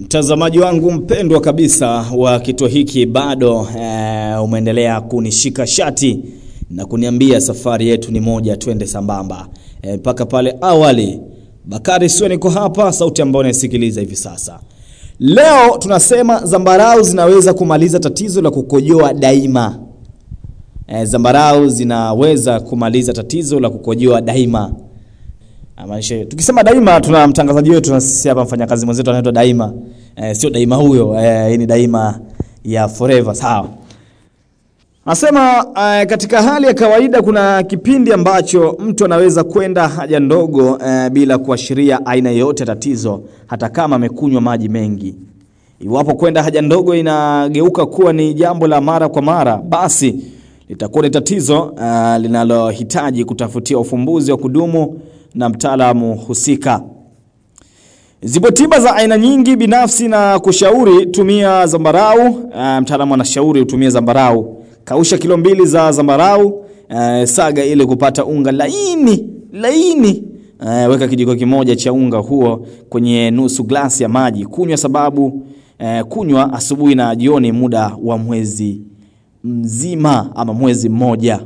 Mtazamaji wangu mpendwa kabisa wa kituo hiki bado e, umeendelea kunishika shati na kuniambia safari yetu ni moja, twende sambamba eh, mpaka e, pale awali. Bakari Sue niko hapa, sauti ambayo unaisikiliza hivi sasa. Leo tunasema zambarau zinaweza kumaliza tatizo la kukojoa daima. E, zambarau zinaweza kumaliza tatizo la kukojoa daima. Amanisha, tukisema daima tuna mtangazaji wetu hapa, mfanyakazi mwenzetu anaitwa Daima eh, sio daima huyo eh, ni daima ya forever sawa. nasema eh, katika hali ya kawaida kuna kipindi ambacho mtu anaweza kwenda haja ndogo eh, bila kuashiria aina yoyote tatizo, hata kama amekunywa maji mengi. Iwapo kwenda haja ndogo inageuka kuwa ni jambo la mara kwa mara, basi litakuwa ni tatizo uh, linalohitaji kutafutia ufumbuzi wa kudumu na mtaalamu husika. Zipo tiba za aina nyingi, binafsi na kushauri tumia zambarau. Eh, mtaalamu anashauri utumie zambarau, kausha kilo mbili za zambarau, eh, saga ili kupata unga laini laini. Eh, weka kijiko kimoja cha unga huo kwenye nusu glasi ya maji. Kunywa sababu kunywa asubuhi na jioni muda wa mwezi mzima ama mwezi mmoja.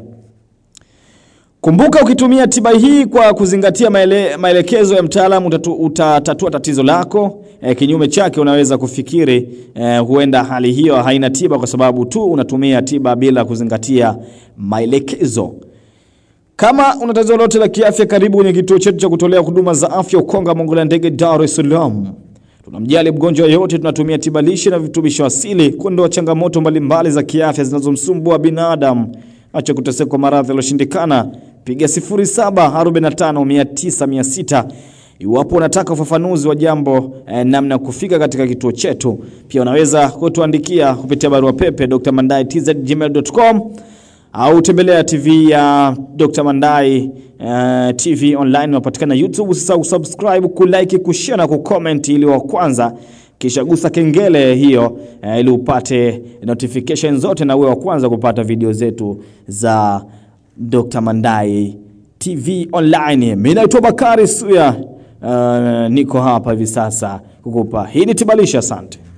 Kumbuka, ukitumia tiba hii kwa kuzingatia maele, maelekezo ya mtaalamu utatatua tatizo lako. E, kinyume chake unaweza kufikiri e, huenda hali hiyo haina tiba kwa sababu tu unatumia tiba bila kuzingatia maelekezo. Kama una tatizo lolote la kiafya, karibu kwenye kituo chetu cha kutolea huduma za afya Ukonga Mongolia Ndege, Dar es Salaam. Tunamjali mgonjwa yote, tunatumia tiba lishe na virutubisho asili kuondoa changamoto mbalimbali za kiafya zinazomsumbua binadamu. Acha kuteseka maradhi yaliyoshindikana piga 0745900600 iwapo unataka ufafanuzi wa jambo eh, namna kufika katika kituo chetu. Pia unaweza kutuandikia kupitia barua pepe drmandai@gmail.com au tembelea TV ya Dr. Mandai eh, TV online unapatikana YouTube. Usisahau kusubscribe, kulike, kushare na kucomment ili wa kwanza, kisha gusa kengele hiyo eh, ili upate notification zote na uwe wa kwanza kupata video zetu za Dr. Mandai TV Online. Mimi naitwa Bakari Suya. Uh, niko hapa hivi sasa kukupa hii ni tibalisha. Asante.